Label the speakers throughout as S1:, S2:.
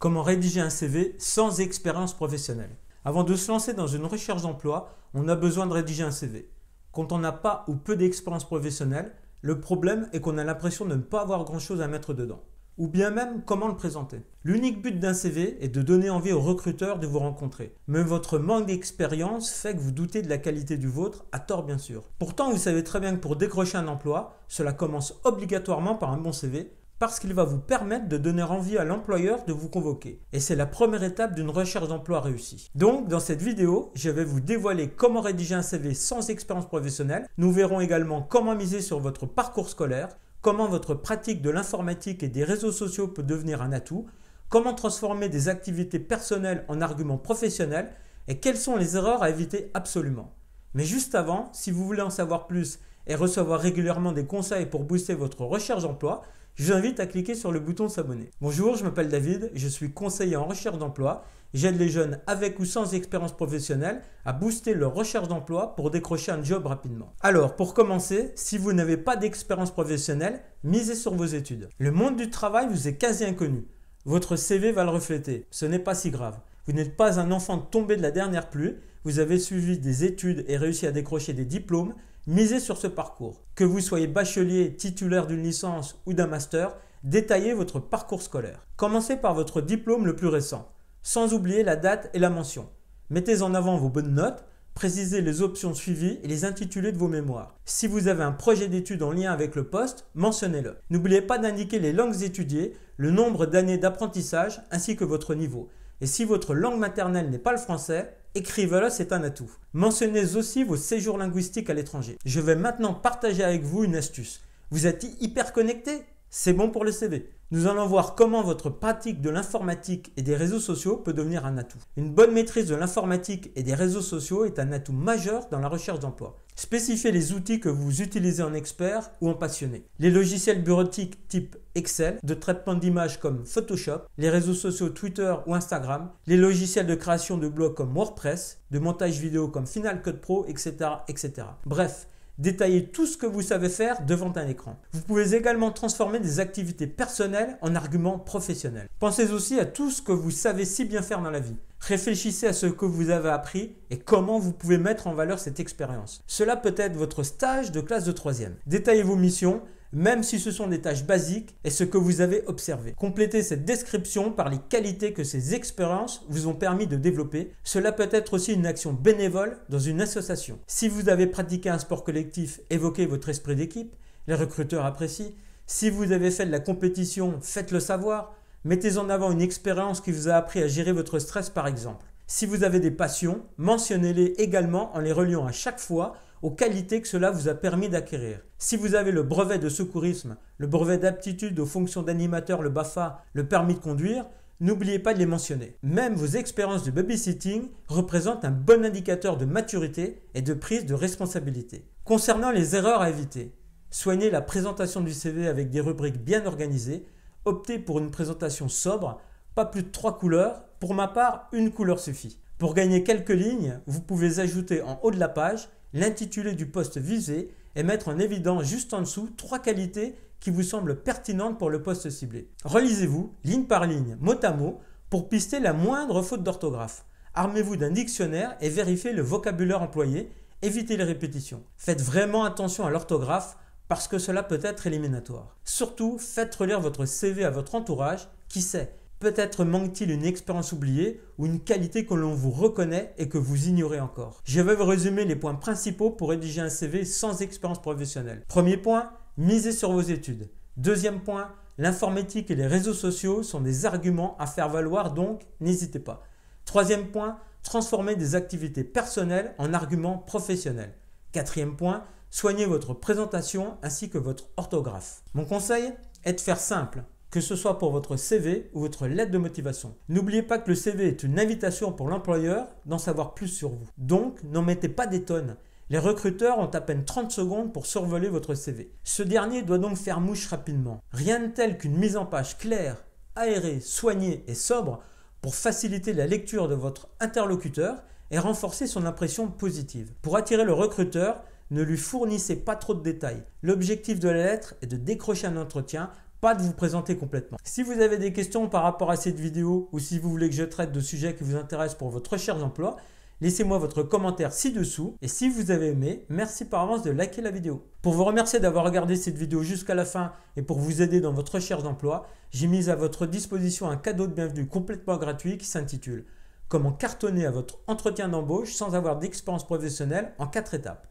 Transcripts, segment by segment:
S1: Comment rédiger un CV sans expérience professionnelle Avant de se lancer dans une recherche d'emploi, on a besoin de rédiger un CV. Quand on n'a pas ou peu d'expérience professionnelle, le problème est qu'on a l'impression de ne pas avoir grand-chose à mettre dedans. Ou bien même comment le présenter. L'unique but d'un CV est de donner envie aux recruteurs de vous rencontrer. Mais votre manque d'expérience fait que vous doutez de la qualité du vôtre, à tort bien sûr. Pourtant, vous savez très bien que pour décrocher un emploi, cela commence obligatoirement par un bon CV parce qu'il va vous permettre de donner envie à l'employeur de vous convoquer. Et c'est la première étape d'une recherche d'emploi réussie. Donc, dans cette vidéo, je vais vous dévoiler comment rédiger un CV sans expérience professionnelle. Nous verrons également comment miser sur votre parcours scolaire, comment votre pratique de l'informatique et des réseaux sociaux peut devenir un atout, comment transformer des activités personnelles en arguments professionnels et quelles sont les erreurs à éviter absolument. Mais juste avant, si vous voulez en savoir plus et recevoir régulièrement des conseils pour booster votre recherche d'emploi, je vous invite à cliquer sur le bouton s'abonner. Bonjour, je m'appelle David, je suis conseiller en recherche d'emploi. J'aide les jeunes avec ou sans expérience professionnelle à booster leur recherche d'emploi pour décrocher un job rapidement. Alors, pour commencer, si vous n'avez pas d'expérience professionnelle, misez sur vos études. Le monde du travail vous est quasi inconnu. Votre CV va le refléter. Ce n'est pas si grave. Vous n'êtes pas un enfant tombé de la dernière pluie vous avez suivi des études et réussi à décrocher des diplômes, misez sur ce parcours. Que vous soyez bachelier, titulaire d'une licence ou d'un master, détaillez votre parcours scolaire. Commencez par votre diplôme le plus récent, sans oublier la date et la mention. Mettez en avant vos bonnes notes, précisez les options suivies et les intitulés de vos mémoires. Si vous avez un projet d'études en lien avec le poste, mentionnez-le. N'oubliez pas d'indiquer les langues étudiées, le nombre d'années d'apprentissage ainsi que votre niveau. Et si votre langue maternelle n'est pas le français, écrivez-le, c'est un atout. Mentionnez aussi vos séjours linguistiques à l'étranger. Je vais maintenant partager avec vous une astuce. Vous êtes hyper connecté C'est bon pour le CV. Nous allons voir comment votre pratique de l'informatique et des réseaux sociaux peut devenir un atout. Une bonne maîtrise de l'informatique et des réseaux sociaux est un atout majeur dans la recherche d'emploi. Spécifiez les outils que vous utilisez en expert ou en passionné. Les logiciels bureautiques type Excel, de traitement d'images comme Photoshop, les réseaux sociaux Twitter ou Instagram, les logiciels de création de blogs comme WordPress, de montage vidéo comme Final Cut Pro, etc. etc. Bref, Détaillez tout ce que vous savez faire devant un écran. Vous pouvez également transformer des activités personnelles en arguments professionnels. Pensez aussi à tout ce que vous savez si bien faire dans la vie. Réfléchissez à ce que vous avez appris et comment vous pouvez mettre en valeur cette expérience. Cela peut être votre stage de classe de 3 Détaillez vos missions même si ce sont des tâches basiques et ce que vous avez observé. Complétez cette description par les qualités que ces expériences vous ont permis de développer. Cela peut être aussi une action bénévole dans une association. Si vous avez pratiqué un sport collectif, évoquez votre esprit d'équipe, les recruteurs apprécient. Si vous avez fait de la compétition, faites-le savoir. Mettez en avant une expérience qui vous a appris à gérer votre stress par exemple. Si vous avez des passions, mentionnez-les également en les reliant à chaque fois aux qualités que cela vous a permis d'acquérir. Si vous avez le brevet de secourisme, le brevet d'aptitude aux fonctions d'animateur, le BAFA, le permis de conduire, n'oubliez pas de les mentionner. Même vos expériences de babysitting représentent un bon indicateur de maturité et de prise de responsabilité. Concernant les erreurs à éviter, soignez la présentation du CV avec des rubriques bien organisées, optez pour une présentation sobre, pas plus de trois couleurs, pour ma part, une couleur suffit. Pour gagner quelques lignes, vous pouvez ajouter en haut de la page l'intitulé du poste visé et mettre en évidence juste en dessous trois qualités qui vous semblent pertinentes pour le poste ciblé. Relisez-vous, ligne par ligne, mot à mot, pour pister la moindre faute d'orthographe. Armez-vous d'un dictionnaire et vérifiez le vocabulaire employé, évitez les répétitions. Faites vraiment attention à l'orthographe parce que cela peut être éliminatoire. Surtout, faites relire votre CV à votre entourage, qui sait, Peut-être manque-t-il une expérience oubliée ou une qualité que l'on vous reconnaît et que vous ignorez encore. Je vais vous résumer les points principaux pour rédiger un CV sans expérience professionnelle. Premier point, misez sur vos études. Deuxième point, l'informatique et les réseaux sociaux sont des arguments à faire valoir, donc n'hésitez pas. Troisième point, transformez des activités personnelles en arguments professionnels. Quatrième point, soignez votre présentation ainsi que votre orthographe. Mon conseil est de faire simple, que ce soit pour votre CV ou votre lettre de motivation. N'oubliez pas que le CV est une invitation pour l'employeur d'en savoir plus sur vous. Donc, n'en mettez pas des tonnes. Les recruteurs ont à peine 30 secondes pour survoler votre CV. Ce dernier doit donc faire mouche rapidement. Rien de tel qu'une mise en page claire, aérée, soignée et sobre pour faciliter la lecture de votre interlocuteur et renforcer son impression positive. Pour attirer le recruteur, ne lui fournissez pas trop de détails. L'objectif de la lettre est de décrocher un entretien pas de vous présenter complètement. Si vous avez des questions par rapport à cette vidéo ou si vous voulez que je traite de sujets qui vous intéressent pour votre recherche d'emploi, laissez-moi votre commentaire ci-dessous et si vous avez aimé, merci par avance de liker la vidéo. Pour vous remercier d'avoir regardé cette vidéo jusqu'à la fin et pour vous aider dans votre recherche d'emploi, j'ai mis à votre disposition un cadeau de bienvenue complètement gratuit qui s'intitule Comment cartonner à votre entretien d'embauche sans avoir d'expérience professionnelle en 4 étapes.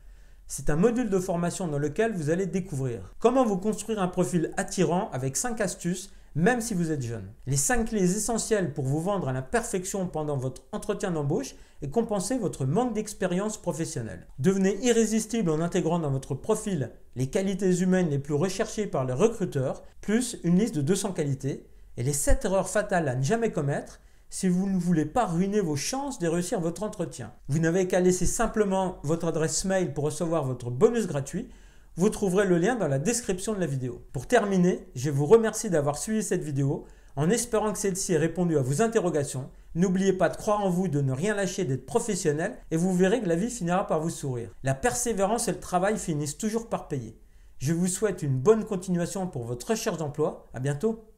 S1: C'est un module de formation dans lequel vous allez découvrir comment vous construire un profil attirant avec 5 astuces même si vous êtes jeune. Les 5 clés essentielles pour vous vendre à la perfection pendant votre entretien d'embauche et compenser votre manque d'expérience professionnelle. Devenez irrésistible en intégrant dans votre profil les qualités humaines les plus recherchées par les recruteurs, plus une liste de 200 qualités, et les 7 erreurs fatales à ne jamais commettre, si vous ne voulez pas ruiner vos chances de réussir votre entretien. Vous n'avez qu'à laisser simplement votre adresse mail pour recevoir votre bonus gratuit. Vous trouverez le lien dans la description de la vidéo. Pour terminer, je vous remercie d'avoir suivi cette vidéo. En espérant que celle-ci ait répondu à vos interrogations, n'oubliez pas de croire en vous, de ne rien lâcher, d'être professionnel et vous verrez que la vie finira par vous sourire. La persévérance et le travail finissent toujours par payer. Je vous souhaite une bonne continuation pour votre recherche d'emploi. À bientôt.